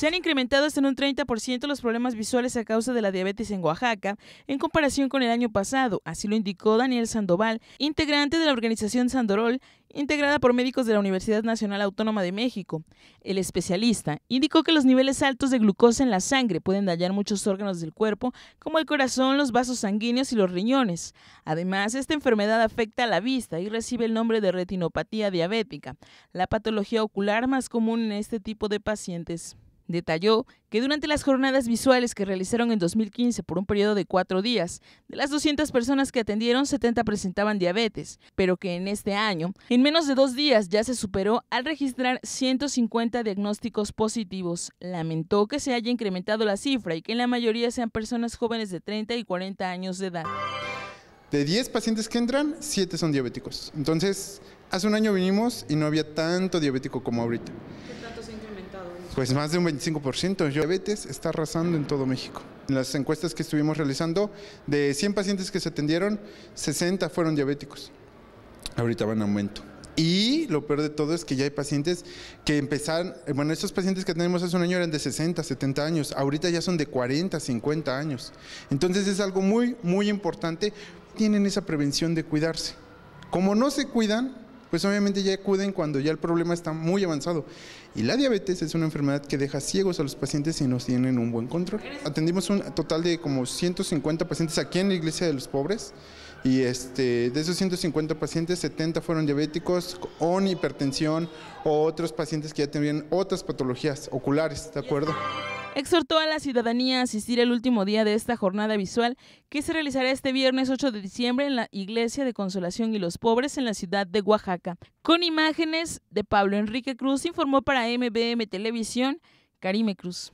Se han incrementado hasta en un 30% los problemas visuales a causa de la diabetes en Oaxaca en comparación con el año pasado, así lo indicó Daniel Sandoval, integrante de la organización Sandorol, integrada por médicos de la Universidad Nacional Autónoma de México. El especialista indicó que los niveles altos de glucosa en la sangre pueden dañar muchos órganos del cuerpo, como el corazón, los vasos sanguíneos y los riñones. Además, esta enfermedad afecta a la vista y recibe el nombre de retinopatía diabética, la patología ocular más común en este tipo de pacientes. Detalló que durante las jornadas visuales que realizaron en 2015 por un periodo de cuatro días, de las 200 personas que atendieron, 70 presentaban diabetes, pero que en este año, en menos de dos días, ya se superó al registrar 150 diagnósticos positivos. Lamentó que se haya incrementado la cifra y que en la mayoría sean personas jóvenes de 30 y 40 años de edad. De 10 pacientes que entran, 7 son diabéticos. Entonces, hace un año vinimos y no había tanto diabético como ahorita. Pues más de un 25%. de diabetes está arrasando en todo México. En las encuestas que estuvimos realizando, de 100 pacientes que se atendieron, 60 fueron diabéticos. Ahorita van en aumento. Y lo peor de todo es que ya hay pacientes que empezaron, bueno, estos pacientes que tenemos hace un año eran de 60, 70 años, ahorita ya son de 40, 50 años. Entonces es algo muy, muy importante. Tienen esa prevención de cuidarse. Como no se cuidan, pues obviamente ya acuden cuando ya el problema está muy avanzado. Y la diabetes es una enfermedad que deja ciegos a los pacientes si no tienen un buen control. Atendimos un total de como 150 pacientes aquí en la Iglesia de los Pobres. Y este, de esos 150 pacientes, 70 fueron diabéticos con hipertensión o otros pacientes que ya tenían otras patologías oculares, ¿de acuerdo? exhortó a la ciudadanía a asistir el último día de esta jornada visual que se realizará este viernes 8 de diciembre en la Iglesia de Consolación y los Pobres en la ciudad de Oaxaca. Con imágenes de Pablo Enrique Cruz informó para MBM Televisión Karime Cruz.